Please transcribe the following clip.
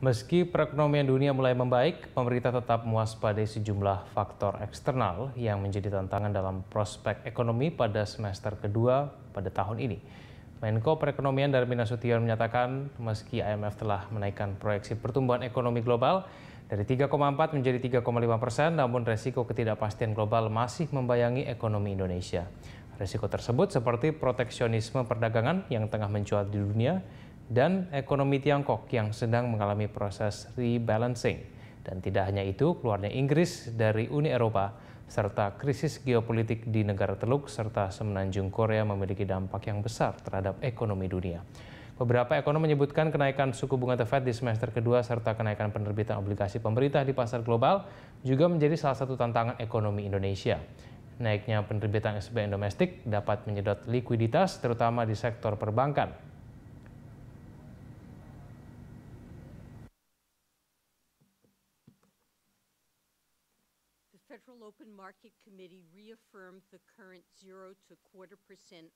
Meski perekonomian dunia mulai membaik, pemerintah tetap mewaspadai sejumlah faktor eksternal yang menjadi tantangan dalam prospek ekonomi pada semester kedua pada tahun ini. Menko Perekonomian Darmin Nasution menyatakan, meski IMF telah menaikkan proyeksi pertumbuhan ekonomi global dari 3,4 menjadi 3,5 persen, namun resiko ketidakpastian global masih membayangi ekonomi Indonesia. Resiko tersebut seperti proteksionisme perdagangan yang tengah mencuat di dunia, dan ekonomi Tiongkok yang sedang mengalami proses rebalancing. Dan tidak hanya itu, keluarnya Inggris dari Uni Eropa serta krisis geopolitik di negara Teluk serta semenanjung Korea memiliki dampak yang besar terhadap ekonomi dunia. Beberapa ekonom menyebutkan kenaikan suku bunga The Fed di semester kedua serta kenaikan penerbitan obligasi pemerintah di pasar global juga menjadi salah satu tantangan ekonomi Indonesia. Naiknya penerbitan SBN domestik dapat menyedot likuiditas terutama di sektor perbankan Federal Open Market Committee reaffirmed the current zero to quarter percent